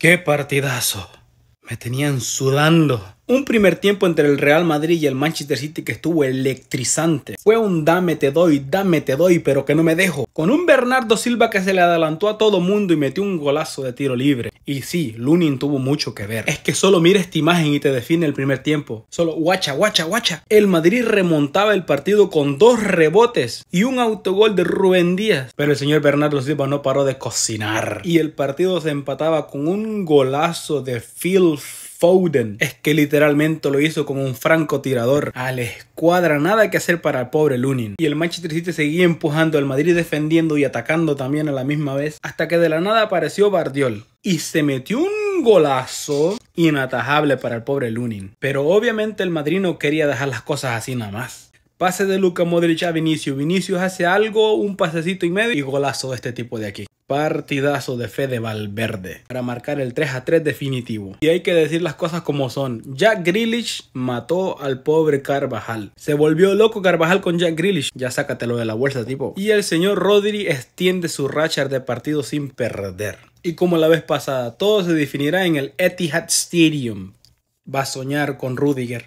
¡Qué partidazo! Me tenían sudando. Un primer tiempo entre el Real Madrid y el Manchester City que estuvo electrizante. Fue un dame te doy, dame te doy, pero que no me dejo. Con un Bernardo Silva que se le adelantó a todo mundo y metió un golazo de tiro libre. Y sí, Lunin tuvo mucho que ver. Es que solo mira esta imagen y te define el primer tiempo. Solo guacha, guacha, guacha. El Madrid remontaba el partido con dos rebotes y un autogol de Rubén Díaz. Pero el señor Bernardo Silva no paró de cocinar. Y el partido se empataba con un golazo de Phil Foden es que literalmente lo hizo como un francotirador. A la escuadra nada que hacer para el pobre Lunin. Y el Manchester City seguía empujando al Madrid defendiendo y atacando también a la misma vez. Hasta que de la nada apareció Bardiol. Y se metió un golazo inatajable para el pobre Lunin. Pero obviamente el Madrid no quería dejar las cosas así nada más. Pase de Luca Modric a Vinicius. Vinicius hace algo, un pasecito y medio y golazo de este tipo de aquí. Partidazo de de Valverde para marcar el 3 a 3 definitivo. Y hay que decir las cosas como son. Jack Grealish mató al pobre Carvajal. Se volvió loco Carvajal con Jack Grealish. Ya sácatelo de la bolsa, tipo. Y el señor Rodri extiende su racha de partido sin perder. Y como la vez pasada, todo se definirá en el Etihad Stadium. Va a soñar con Rudiger.